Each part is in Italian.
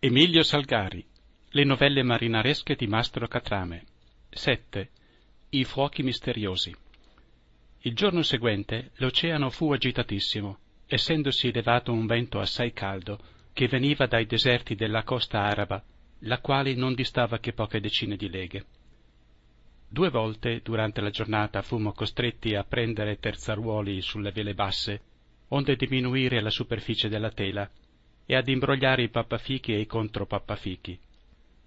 Emilio Salgari, Le novelle marinaresche di Mastro Catrame. 7. I fuochi misteriosi. Il giorno seguente l'oceano fu agitatissimo, essendosi levato un vento assai caldo che veniva dai deserti della costa araba, la quale non distava che poche decine di leghe. Due volte durante la giornata fummo costretti a prendere terzaruoli sulle vele basse, onde diminuire la superficie della tela e ad imbrogliare i pappafichi e i contropappafichi.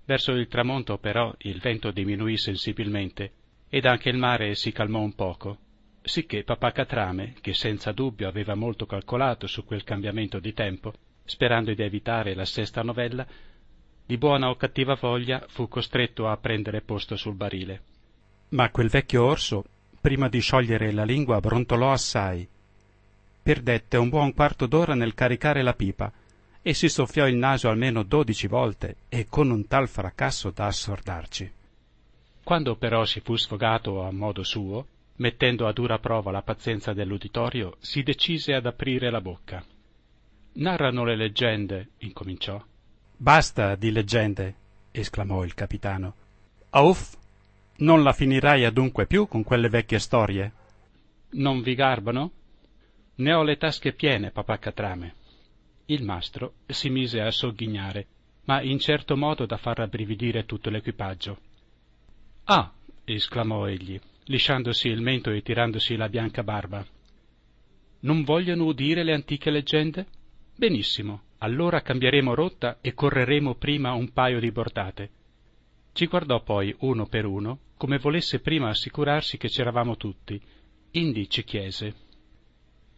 Verso il tramonto però il vento diminuì sensibilmente ed anche il mare si calmò un poco, sicché papà Catrame, che senza dubbio aveva molto calcolato su quel cambiamento di tempo, sperando di evitare la sesta novella, di buona o cattiva voglia fu costretto a prendere posto sul barile. Ma quel vecchio orso, prima di sciogliere la lingua, brontolò assai. Perdette un buon quarto d'ora nel caricare la pipa, e si soffiò il naso almeno dodici volte e con un tal fracasso da assordarci quando però si fu sfogato a modo suo mettendo a dura prova la pazienza dell'uditorio si decise ad aprire la bocca narrano le leggende incominciò basta di leggende esclamò il capitano auff non la finirai adunque più con quelle vecchie storie non vi garbano ne ho le tasche piene papà catrame il mastro si mise a sogghignare, ma in certo modo da far rabbrividire tutto l'equipaggio. Ah! esclamò egli, lisciandosi il mento e tirandosi la bianca barba. Non vogliono udire le antiche leggende? Benissimo, allora cambieremo rotta e correremo prima un paio di bordate. Ci guardò poi uno per uno, come volesse prima assicurarsi che c'eravamo tutti. Indi ci chiese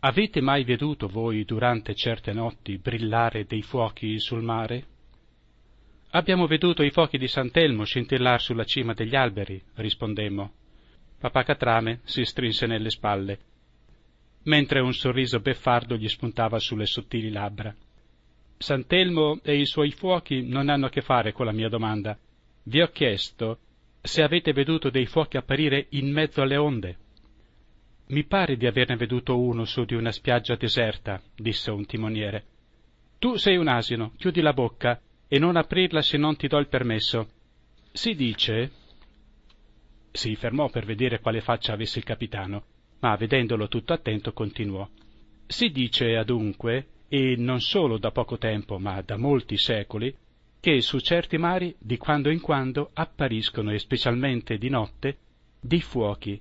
Avete mai veduto voi durante certe notti brillare dei fuochi sul mare? Abbiamo veduto i fuochi di Sant'Elmo scintillar sulla cima degli alberi, rispondemmo. Papà Catrame si strinse nelle spalle, mentre un sorriso beffardo gli spuntava sulle sottili labbra. Sant'Elmo e i suoi fuochi non hanno a che fare con la mia domanda. Vi ho chiesto se avete veduto dei fuochi apparire in mezzo alle onde. Mi pare di averne veduto uno su di una spiaggia deserta, disse un timoniere. Tu sei un asino, chiudi la bocca e non aprirla se non ti do il permesso. Si dice. Si fermò per vedere quale faccia avesse il capitano, ma vedendolo tutto attento continuò. Si dice adunque, e non solo da poco tempo, ma da molti secoli, che su certi mari di quando in quando appariscono, e specialmente di notte, dei fuochi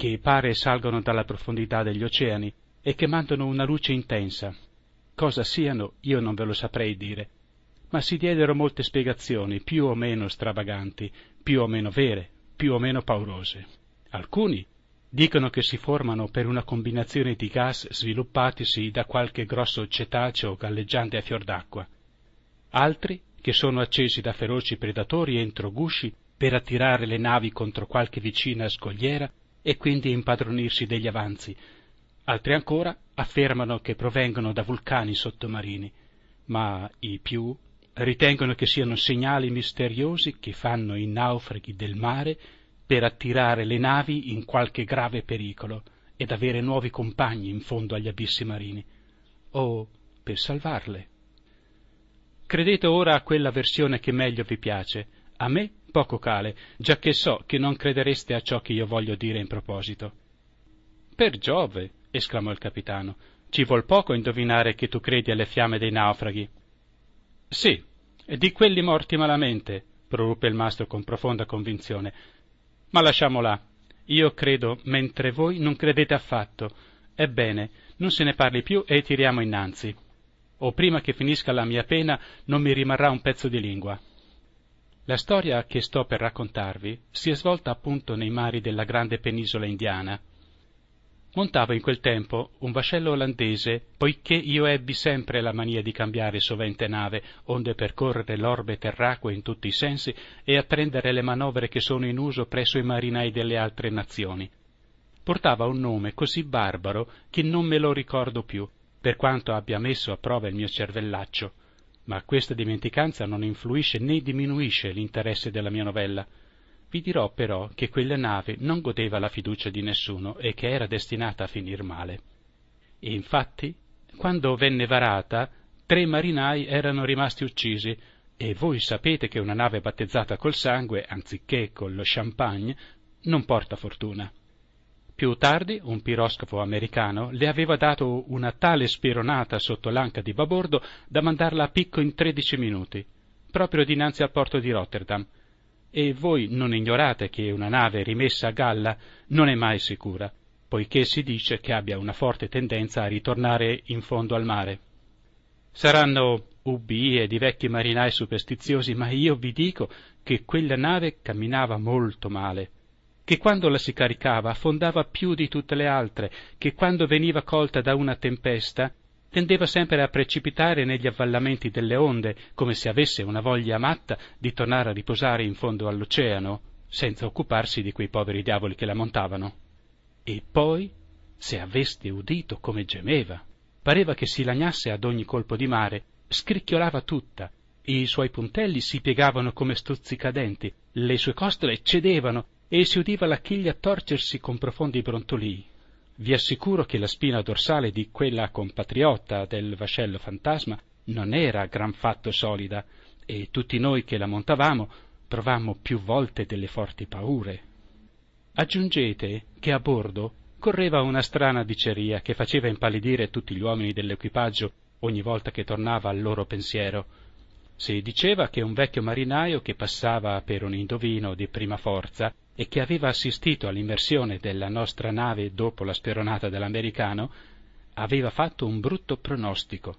che pare salgono dalla profondità degli oceani e che mandano una luce intensa. Cosa siano io non ve lo saprei dire, ma si diedero molte spiegazioni, più o meno stravaganti, più o meno vere, più o meno paurose. Alcuni dicono che si formano per una combinazione di gas sviluppatisi da qualche grosso cetaceo galleggiante a fior d'acqua. Altri che sono accesi da feroci predatori entro gusci per attirare le navi contro qualche vicina scogliera e quindi impadronirsi degli avanzi. Altri ancora affermano che provengono da vulcani sottomarini, ma i più ritengono che siano segnali misteriosi che fanno i naufraghi del mare per attirare le navi in qualche grave pericolo ed avere nuovi compagni in fondo agli abissi marini, o per salvarle. Credete ora a quella versione che meglio vi piace, a me poco cale, giacché so che non credereste a ciò che io voglio dire in proposito. Per Giove, esclamò il capitano, ci vuol poco indovinare che tu credi alle fiamme dei naufraghi. Sì, di quelli morti malamente, proruppe il mastro con profonda convinzione. Ma lasciamola. Io credo, mentre voi non credete affatto. Ebbene, non se ne parli più e tiriamo innanzi. O prima che finisca la mia pena non mi rimarrà un pezzo di lingua. La storia che sto per raccontarvi si è svolta appunto nei mari della grande penisola indiana. Montavo in quel tempo un vascello olandese, poiché io ebbi sempre la mania di cambiare sovente nave, onde percorrere l'orbe terracque in tutti i sensi e apprendere le manovre che sono in uso presso i marinai delle altre nazioni. Portava un nome così barbaro che non me lo ricordo più, per quanto abbia messo a prova il mio cervellaccio ma questa dimenticanza non influisce né diminuisce l'interesse della mia novella. Vi dirò però che quella nave non godeva la fiducia di nessuno e che era destinata a finir male. E infatti, quando venne varata, tre marinai erano rimasti uccisi, e voi sapete che una nave battezzata col sangue, anziché con lo champagne, non porta fortuna. Più tardi un piroscafo americano le aveva dato una tale spironata sotto l'anca di babordo da mandarla a picco in tredici minuti, proprio dinanzi al porto di Rotterdam. E voi non ignorate che una nave rimessa a galla non è mai sicura, poiché si dice che abbia una forte tendenza a ritornare in fondo al mare. Saranno ubbie di vecchi marinai superstiziosi, ma io vi dico che quella nave camminava molto male che quando la si caricava affondava più di tutte le altre, che quando veniva colta da una tempesta tendeva sempre a precipitare negli avvallamenti delle onde, come se avesse una voglia matta di tornare a riposare in fondo all'oceano, senza occuparsi di quei poveri diavoli che la montavano. E poi, se aveste udito come gemeva, pareva che si lagnasse ad ogni colpo di mare, scricchiolava tutta, i suoi puntelli si piegavano come stuzzicadenti, le sue costole cedevano e si udiva la chiglia torcersi con profondi brontolii. Vi assicuro che la spina dorsale di quella compatriotta del vascello fantasma non era gran fatto solida e tutti noi che la montavamo provammo più volte delle forti paure. Aggiungete che a bordo correva una strana diceria che faceva impallidire tutti gli uomini dell'equipaggio ogni volta che tornava al loro pensiero. Si diceva che un vecchio marinaio che passava per un indovino di prima forza e che aveva assistito all'immersione della nostra nave dopo la speronata dell'americano, aveva fatto un brutto pronostico,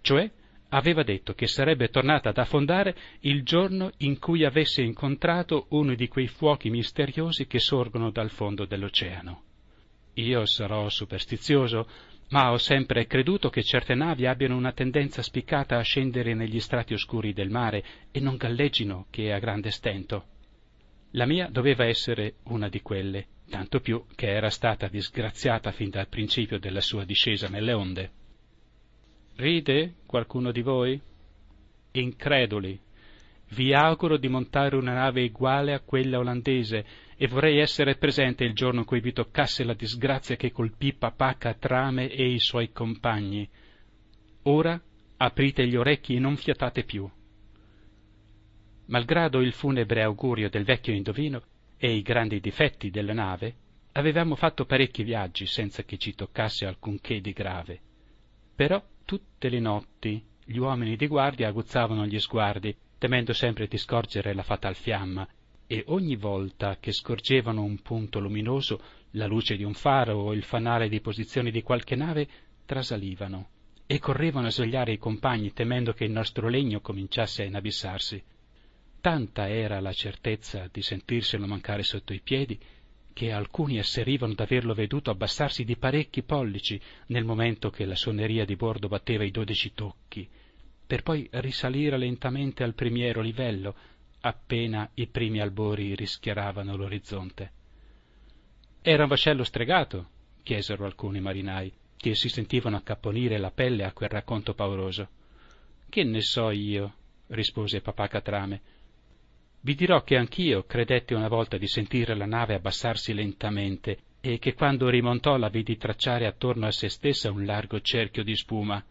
cioè aveva detto che sarebbe tornata ad affondare il giorno in cui avesse incontrato uno di quei fuochi misteriosi che sorgono dal fondo dell'oceano. Io sarò superstizioso, ma ho sempre creduto che certe navi abbiano una tendenza spiccata a scendere negli strati oscuri del mare e non galleggino che a grande stento. La mia doveva essere una di quelle, tanto più che era stata disgraziata fin dal principio della sua discesa nelle onde. Ride qualcuno di voi? Increduli. Vi auguro di montare una nave uguale a quella olandese e vorrei essere presente il giorno in cui vi toccasse la disgrazia che colpì papà Catrame e i suoi compagni. Ora aprite gli orecchi e non fiatate più malgrado il funebre augurio del vecchio indovino e i grandi difetti della nave avevamo fatto parecchi viaggi senza che ci toccasse alcunché di grave però tutte le notti gli uomini di guardia aguzzavano gli sguardi temendo sempre di scorgere la fatal fiamma e ogni volta che scorgevano un punto luminoso la luce di un faro o il fanale di posizione di qualche nave trasalivano e correvano a svegliare i compagni temendo che il nostro legno cominciasse a inabissarsi Tanta era la certezza di sentirselo mancare sotto i piedi che alcuni asserivano d'averlo veduto abbassarsi di parecchi pollici nel momento che la suoneria di bordo batteva i dodici tocchi, per poi risalire lentamente al primiero livello appena i primi albori rischiaravano l'orizzonte. Era un vascello stregato, chiesero alcuni marinai, che si sentivano accapponire la pelle a quel racconto pauroso. Che ne so io, rispose papà Catrame vi dirò che anch'io credetti una volta di sentire la nave abbassarsi lentamente e che quando rimontò la vidi tracciare attorno a se stessa un largo cerchio di spuma,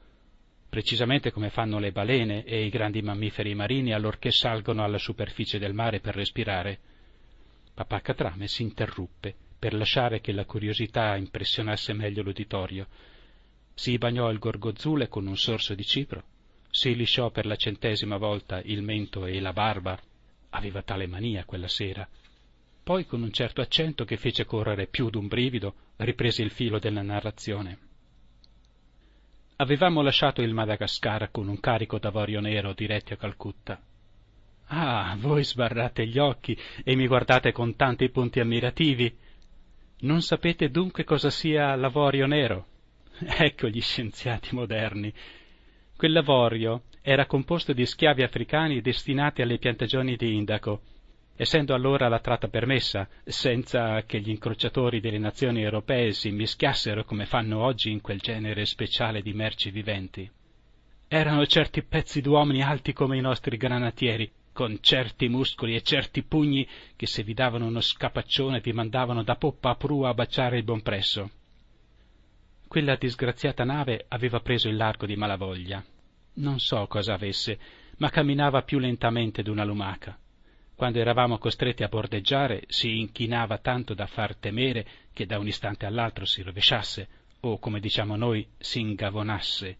precisamente come fanno le balene e i grandi mammiferi marini allorché salgono alla superficie del mare per respirare. Papà Catrame si interruppe per lasciare che la curiosità impressionasse meglio l'uditorio. Si bagnò il gorgozzule con un sorso di cipro, si lisciò per la centesima volta il mento e la barba aveva tale mania quella sera poi con un certo accento che fece correre più d'un brivido riprese il filo della narrazione avevamo lasciato il madagascar con un carico d'avorio nero diretti a calcutta ah voi sbarrate gli occhi e mi guardate con tanti punti ammirativi non sapete dunque cosa sia l'avorio nero ecco gli scienziati moderni quell'avorio era composto di schiavi africani destinati alle piantagioni di indaco, essendo allora la tratta permessa, senza che gli incrociatori delle nazioni europee si mischiassero come fanno oggi in quel genere speciale di merci viventi. Erano certi pezzi d'uomini alti come i nostri granatieri, con certi muscoli e certi pugni che se vi davano uno scapaccione vi mandavano da poppa a prua a baciare il buon presso. Quella disgraziata nave aveva preso il largo di Malavoglia non so cosa avesse, ma camminava più lentamente d'una lumaca. Quando eravamo costretti a bordeggiare, si inchinava tanto da far temere che da un istante all'altro si rovesciasse, o come diciamo noi, si ingavonasse.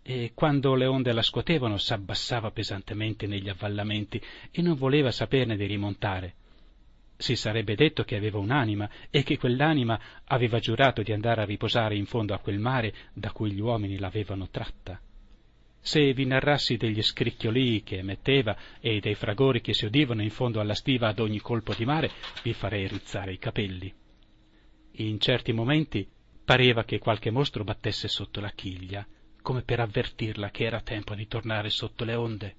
E quando le onde la scuotevano, s'abbassava pesantemente negli avvallamenti e non voleva saperne di rimontare. Si sarebbe detto che aveva un'anima e che quell'anima aveva giurato di andare a riposare in fondo a quel mare da cui gli uomini l'avevano tratta. Se vi narrassi degli scricchiolii che emetteva e dei fragori che si udivano in fondo alla stiva ad ogni colpo di mare, vi farei rizzare i capelli. In certi momenti pareva che qualche mostro battesse sotto la chiglia, come per avvertirla che era tempo di tornare sotto le onde.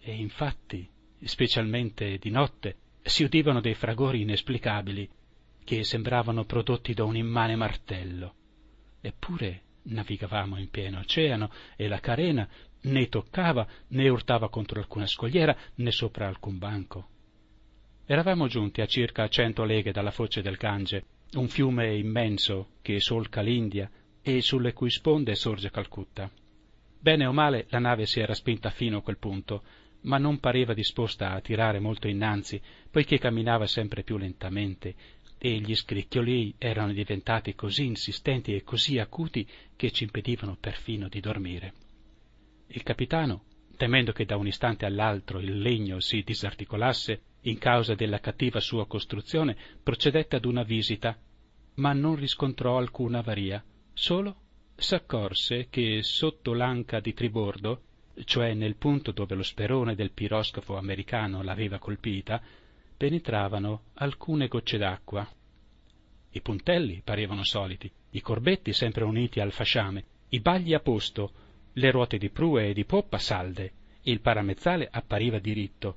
E infatti, specialmente di notte, si udivano dei fragori inesplicabili, che sembravano prodotti da un immane martello. Eppure navigavamo in pieno oceano e la carena né toccava né urtava contro alcuna scogliera né sopra alcun banco. Eravamo giunti a circa cento leghe dalla foce del Gange, un fiume immenso che solca l'India e sulle cui sponde sorge Calcutta. Bene o male la nave si era spinta fino a quel punto, ma non pareva disposta a tirare molto innanzi, poiché camminava sempre più lentamente e gli scricchioli erano diventati così insistenti e così acuti che ci impedivano perfino di dormire. Il capitano, temendo che da un istante all'altro il legno si disarticolasse in causa della cattiva sua costruzione, procedette ad una visita, ma non riscontrò alcuna avaria, solo s'accorse che sotto l'anca di tribordo, cioè nel punto dove lo sperone del piroscafo americano l'aveva colpita, penetravano alcune gocce d'acqua. I puntelli parevano soliti, i corbetti sempre uniti al fasciame, i bagli a posto, le ruote di prue e di poppa salde, il paramezzale appariva diritto,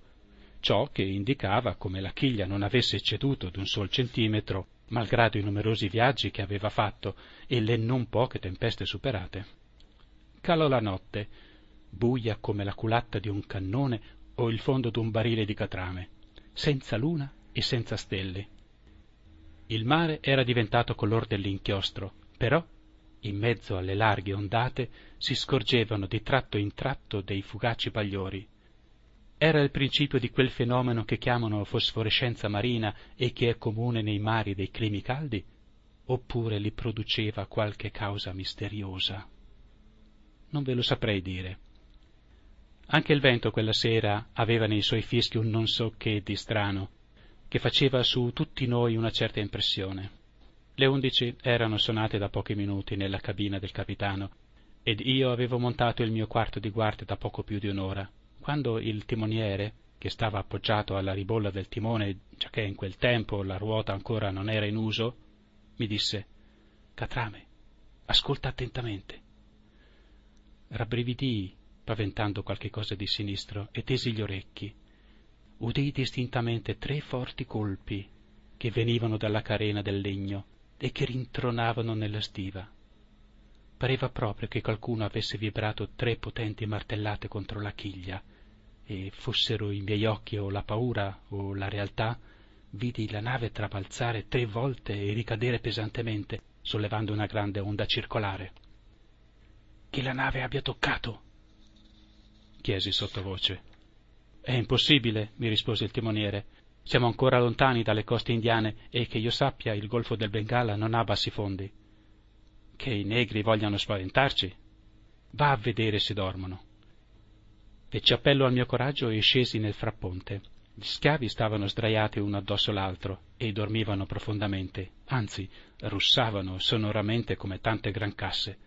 ciò che indicava come la chiglia non avesse ceduto d'un sol centimetro, malgrado i numerosi viaggi che aveva fatto e le non poche tempeste superate. Calò la notte, buia come la culatta di un cannone o il fondo d'un barile di catrame senza luna e senza stelle. Il mare era diventato color dell'inchiostro, però, in mezzo alle larghe ondate, si scorgevano di tratto in tratto dei fugaci bagliori. Era il principio di quel fenomeno che chiamano fosforescenza marina e che è comune nei mari dei climi caldi, oppure li produceva qualche causa misteriosa? Non ve lo saprei dire anche il vento quella sera aveva nei suoi fischi un non so che di strano, che faceva su tutti noi una certa impressione. Le undici erano sonate da pochi minuti nella cabina del capitano, ed io avevo montato il mio quarto di guardia da poco più di un'ora, quando il timoniere, che stava appoggiato alla ribolla del timone, giacché in quel tempo la ruota ancora non era in uso, mi disse Catrame, ascolta attentamente. Rabbrividii paventando qualche cosa di sinistro, e tesi gli orecchi. Udii distintamente tre forti colpi che venivano dalla carena del legno e che rintronavano nella stiva. Pareva proprio che qualcuno avesse vibrato tre potenti martellate contro la chiglia, e fossero i miei occhi o la paura o la realtà, vidi la nave trapalzare tre volte e ricadere pesantemente, sollevando una grande onda circolare. Che la nave abbia toccato! chiesi sottovoce. È impossibile, mi rispose il timoniere. Siamo ancora lontani dalle coste indiane e che io sappia il golfo del Bengala non ha bassi fondi. Che i negri vogliano spaventarci? Va a vedere se dormono. Feci appello al mio coraggio e scesi nel frapponte. Gli schiavi stavano sdraiati uno addosso l'altro e dormivano profondamente, anzi russavano sonoramente come tante grancasse.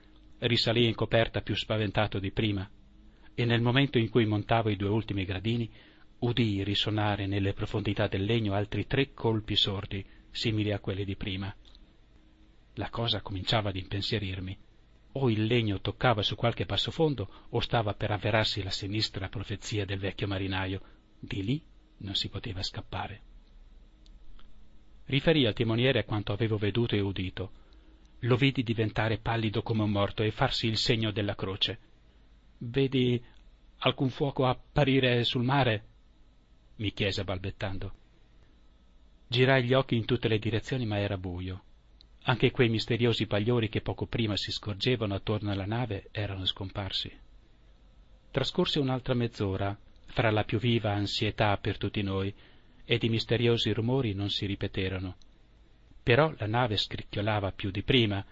Risalì in coperta più spaventato di prima e nel momento in cui montavo i due ultimi gradini, udii risonare nelle profondità del legno altri tre colpi sordi, simili a quelli di prima. La cosa cominciava ad impensierirmi. O il legno toccava su qualche passofondo, o stava per avverarsi la sinistra profezia del vecchio marinaio. Di lì non si poteva scappare. Riferì al timoniere quanto avevo veduto e udito. Lo vidi diventare pallido come un morto e farsi il segno della croce Vedi alcun fuoco apparire sul mare? mi chiese balbettando. Girai gli occhi in tutte le direzioni, ma era buio. Anche quei misteriosi pagliori che poco prima si scorgevano attorno alla nave erano scomparsi. Trascorse un'altra mezz'ora, fra la più viva ansietà per tutti noi, ed i misteriosi rumori non si ripeterono. Però la nave scricchiolava più di prima,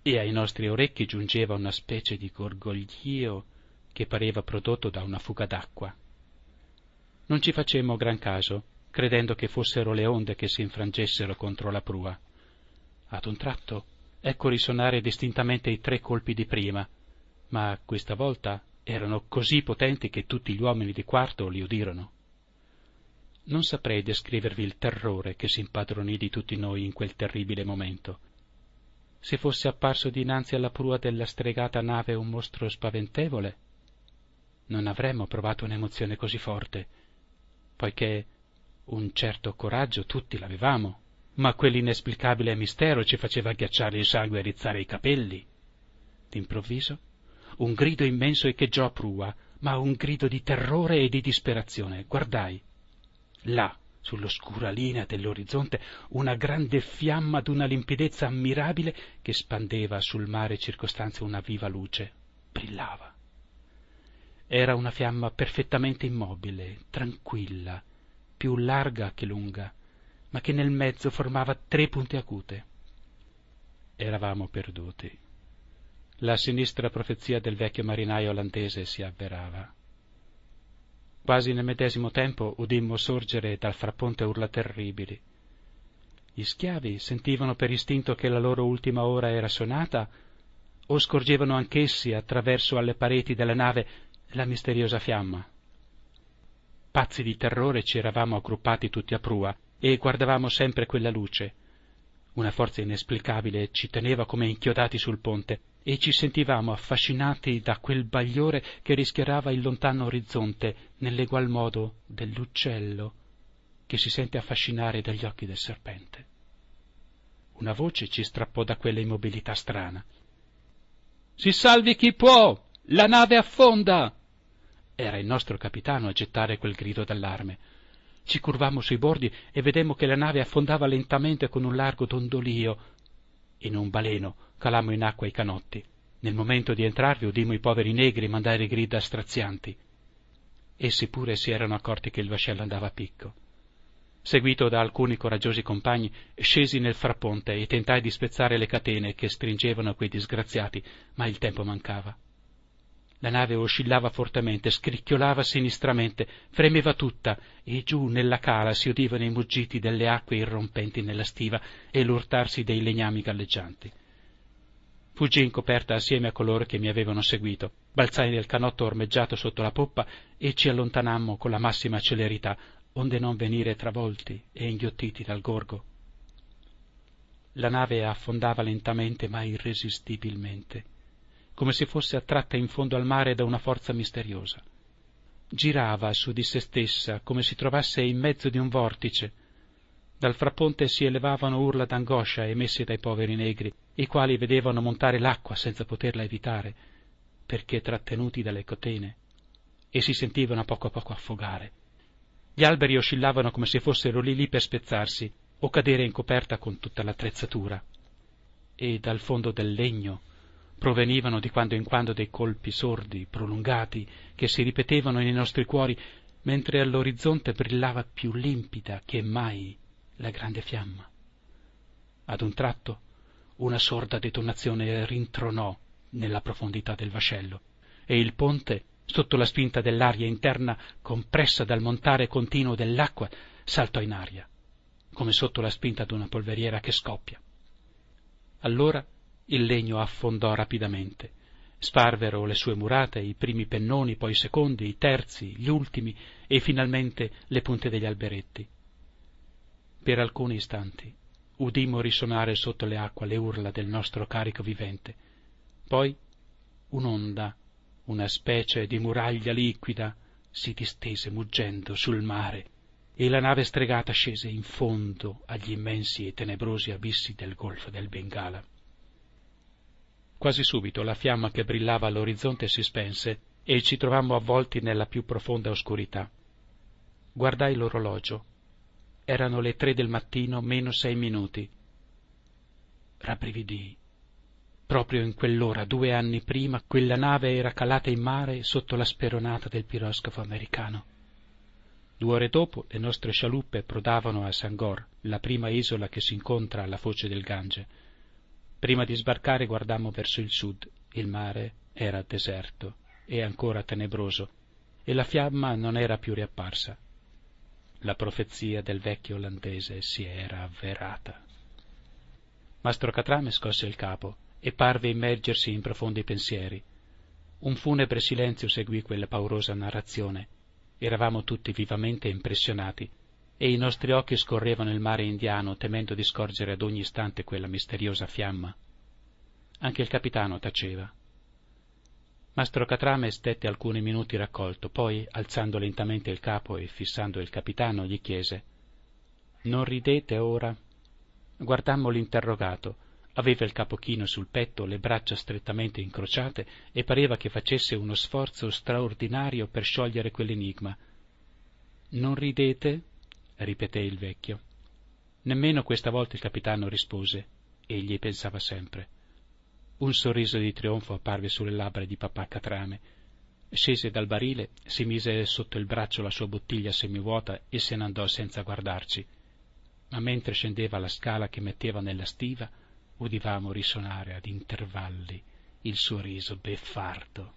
e ai nostri orecchi giungeva una specie di gorgoglio che pareva prodotto da una fuga d'acqua. Non ci facemmo gran caso, credendo che fossero le onde che si infrangessero contro la prua. Ad un tratto ecco risonare distintamente i tre colpi di prima, ma questa volta erano così potenti che tutti gli uomini di quarto li udirono. Non saprei descrivervi il terrore che si impadronì di tutti noi in quel terribile momento. Se fosse apparso dinanzi alla prua della stregata nave un mostro spaventevole, non avremmo provato un'emozione così forte, poiché un certo coraggio tutti l'avevamo, ma quell'inesplicabile mistero ci faceva ghiacciare il sangue e rizzare i capelli. D'improvviso, un grido immenso echeggiò a prua, ma un grido di terrore e di disperazione. Guardai. Là, sull'oscura linea dell'orizzonte, una grande fiamma d'una limpidezza ammirabile che spandeva sul mare circostanze una viva luce. Brillava. Era una fiamma perfettamente immobile, tranquilla, più larga che lunga, ma che nel mezzo formava tre punte acute. Eravamo perduti. La sinistra profezia del vecchio marinaio olandese si avverava. Quasi nel medesimo tempo udimmo sorgere dal frapponte urla terribili. Gli schiavi sentivano per istinto che la loro ultima ora era sonata, o scorgevano anch'essi attraverso alle pareti della nave la misteriosa fiamma. Pazzi di terrore ci eravamo aggruppati tutti a prua e guardavamo sempre quella luce. Una forza inesplicabile ci teneva come inchiodati sul ponte e ci sentivamo affascinati da quel bagliore che rischiarava il lontano orizzonte nell'egual modo dell'uccello che si sente affascinare dagli occhi del serpente. Una voce ci strappò da quella immobilità strana. Si salvi chi può! La nave affonda! Era il nostro capitano a gettare quel grido d'allarme. Ci curvammo sui bordi e vedemmo che la nave affondava lentamente con un largo dondolio. In un baleno calammo in acqua i canotti. Nel momento di entrarvi udimmo i poveri negri mandare grida strazianti. Essi pure si erano accorti che il vascello andava a picco. Seguito da alcuni coraggiosi compagni, scesi nel frapponte e tentai di spezzare le catene che stringevano quei disgraziati, ma il tempo mancava. La nave oscillava fortemente, scricchiolava sinistramente, fremeva tutta, e giù nella cala si udivano i muggiti delle acque irrompenti nella stiva e l'urtarsi dei legnami galleggianti. Fuggì in coperta assieme a coloro che mi avevano seguito, balzai nel canotto ormeggiato sotto la poppa e ci allontanammo con la massima celerità, onde non venire travolti e inghiottiti dal gorgo. La nave affondava lentamente ma irresistibilmente come se fosse attratta in fondo al mare da una forza misteriosa. Girava su di se stessa, come si trovasse in mezzo di un vortice. Dal fraponte si elevavano urla d'angoscia emesse dai poveri negri, i quali vedevano montare l'acqua senza poterla evitare, perché trattenuti dalle catene, e si sentivano a poco a poco affogare. Gli alberi oscillavano come se fossero lì lì per spezzarsi o cadere in coperta con tutta l'attrezzatura. E dal fondo del legno provenivano di quando in quando dei colpi sordi, prolungati, che si ripetevano nei nostri cuori, mentre all'orizzonte brillava più limpida che mai la grande fiamma. Ad un tratto una sorda detonazione rintronò nella profondità del vascello e il ponte, sotto la spinta dell'aria interna compressa dal montare continuo dell'acqua, saltò in aria, come sotto la spinta di una polveriera che scoppia. Allora il legno affondò rapidamente. Sparvero le sue murate, i primi pennoni, poi i secondi, i terzi, gli ultimi e finalmente le punte degli alberetti. Per alcuni istanti udimmo risonare sotto le acque le urla del nostro carico vivente. Poi un'onda, una specie di muraglia liquida, si distese muggendo sul mare e la nave stregata scese in fondo agli immensi e tenebrosi abissi del golfo del Bengala. Quasi subito la fiamma che brillava all'orizzonte si spense e ci trovammo avvolti nella più profonda oscurità. Guardai l'orologio. Erano le tre del mattino meno sei minuti. Rabbrividii. Proprio in quell'ora, due anni prima, quella nave era calata in mare sotto la speronata del piroscafo americano. Due ore dopo le nostre scialuppe prodavano a Sangor, la prima isola che si incontra alla foce del Gange, Prima di sbarcare guardammo verso il sud. Il mare era deserto e ancora tenebroso, e la fiamma non era più riapparsa. La profezia del vecchio olandese si era avverata. Mastro Catrame scosse il capo e parve immergersi in profondi pensieri. Un funebre silenzio seguì quella paurosa narrazione. Eravamo tutti vivamente impressionati e i nostri occhi scorrevano il mare indiano temendo di scorgere ad ogni istante quella misteriosa fiamma. Anche il capitano taceva. Mastro Catrame stette alcuni minuti raccolto, poi, alzando lentamente il capo e fissando il capitano, gli chiese Non ridete ora? Guardammo l'interrogato. Aveva il capo chino sul petto, le braccia strettamente incrociate e pareva che facesse uno sforzo straordinario per sciogliere quell'enigma. Non ridete? ripeté il vecchio nemmeno questa volta il capitano rispose egli pensava sempre un sorriso di trionfo apparve sulle labbra di papà catrame scese dal barile si mise sotto il braccio la sua bottiglia semivuota e se n'andò senza guardarci ma mentre scendeva la scala che metteva nella stiva udivamo risonare ad intervalli il suo riso beffardo